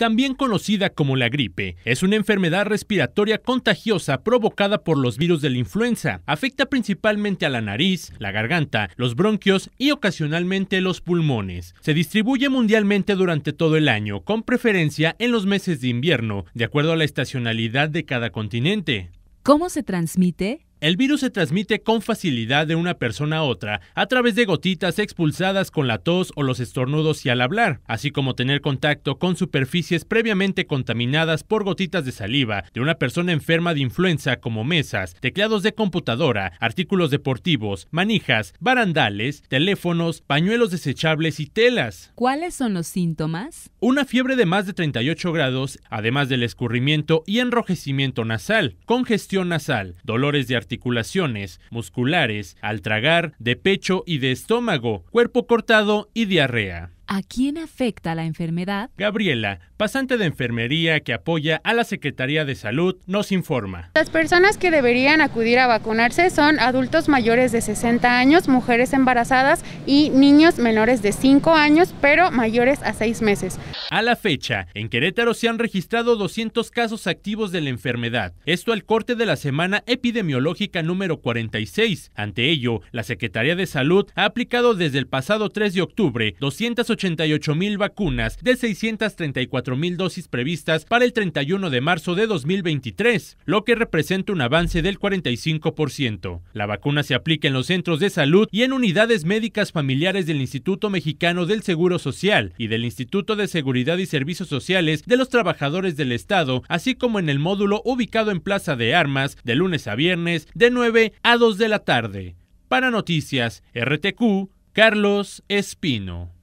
también conocida como la gripe. Es una enfermedad respiratoria contagiosa provocada por los virus de la influenza. Afecta principalmente a la nariz, la garganta, los bronquios y ocasionalmente los pulmones. Se distribuye mundialmente durante todo el año, con preferencia en los meses de invierno, de acuerdo a la estacionalidad de cada continente. ¿Cómo se transmite? El virus se transmite con facilidad de una persona a otra a través de gotitas expulsadas con la tos o los estornudos y al hablar, así como tener contacto con superficies previamente contaminadas por gotitas de saliva de una persona enferma de influenza como mesas, teclados de computadora, artículos deportivos, manijas, barandales, teléfonos, pañuelos desechables y telas. ¿Cuáles son los síntomas? Una fiebre de más de 38 grados, además del escurrimiento y enrojecimiento nasal, congestión nasal, dolores de articulaciones, musculares, al tragar, de pecho y de estómago, cuerpo cortado y diarrea. ¿A quién afecta la enfermedad? Gabriela, pasante de enfermería que apoya a la Secretaría de Salud, nos informa. Las personas que deberían acudir a vacunarse son adultos mayores de 60 años, mujeres embarazadas y niños menores de 5 años, pero mayores a 6 meses. A la fecha, en Querétaro se han registrado 200 casos activos de la enfermedad, esto al corte de la semana epidemiológica número 46. Ante ello, la Secretaría de Salud ha aplicado desde el pasado 3 de octubre 288 mil vacunas de 634 mil dosis previstas para el 31 de marzo de 2023, lo que representa un avance del 45%. La vacuna se aplica en los centros de salud y en unidades médicas familiares del Instituto Mexicano del Seguro Social y del Instituto de Seguridad y Servicios Sociales de los Trabajadores del Estado, así como en el módulo ubicado en Plaza de Armas de lunes a viernes de 9 a 2 de la tarde. Para Noticias RTQ, Carlos Espino.